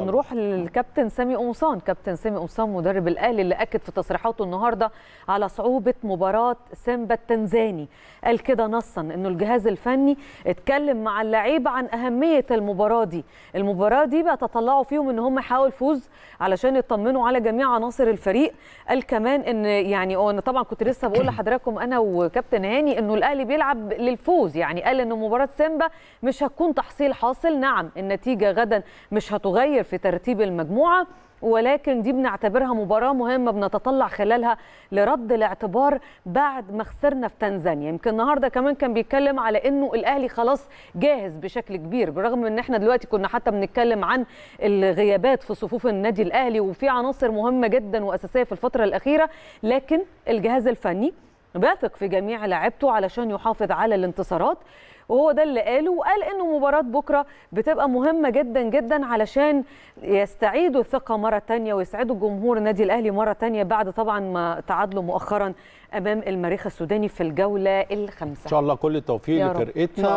نروح للكابتن سامي قمصان كابتن سامي قمصان مدرب الاهلي اللي اكد في تصريحاته النهارده على صعوبه مباراه سيمبا التنزاني قال كده نصا انه الجهاز الفني اتكلم مع اللعيبه عن اهميه المباراه دي المباراه دي بيتطلعوا فيهم ان هم يحاولوا الفوز علشان يطمنوا على جميع عناصر الفريق قال كمان ان يعني انا طبعا كنت لسه بقول لحضراتكم انا وكابتن هاني انه الاهلي بيلعب للفوز يعني قال ان مباراه سيمبا مش هتكون تحصيل حاصل نعم النتيجه غدا مش هتغير في ترتيب المجموعه ولكن دي بنعتبرها مباراة مهمة بنتطلع خلالها لرد الاعتبار بعد ما خسرنا في تنزانيا يمكن النهاردة كمان كان بيتكلم على انه الاهلي خلاص جاهز بشكل كبير برغم ان احنا دلوقتي كنا حتى بنتكلم عن الغيابات في صفوف النادي الاهلي وفي عناصر مهمة جدا واساسية في الفترة الاخيرة لكن الجهاز الفني بيثق في جميع لاعيبته علشان يحافظ على الانتصارات وهو ده اللي قاله وقال انه مباراه بكره بتبقى مهمه جدا جدا علشان يستعيدوا الثقه مره ثانيه ويسعدوا جمهور النادي الاهلي مره ثانيه بعد طبعا ما تعادلوا مؤخرا امام المريخ السوداني في الجوله الخامسه. ان شاء الله كل التوفيق لفرقتنا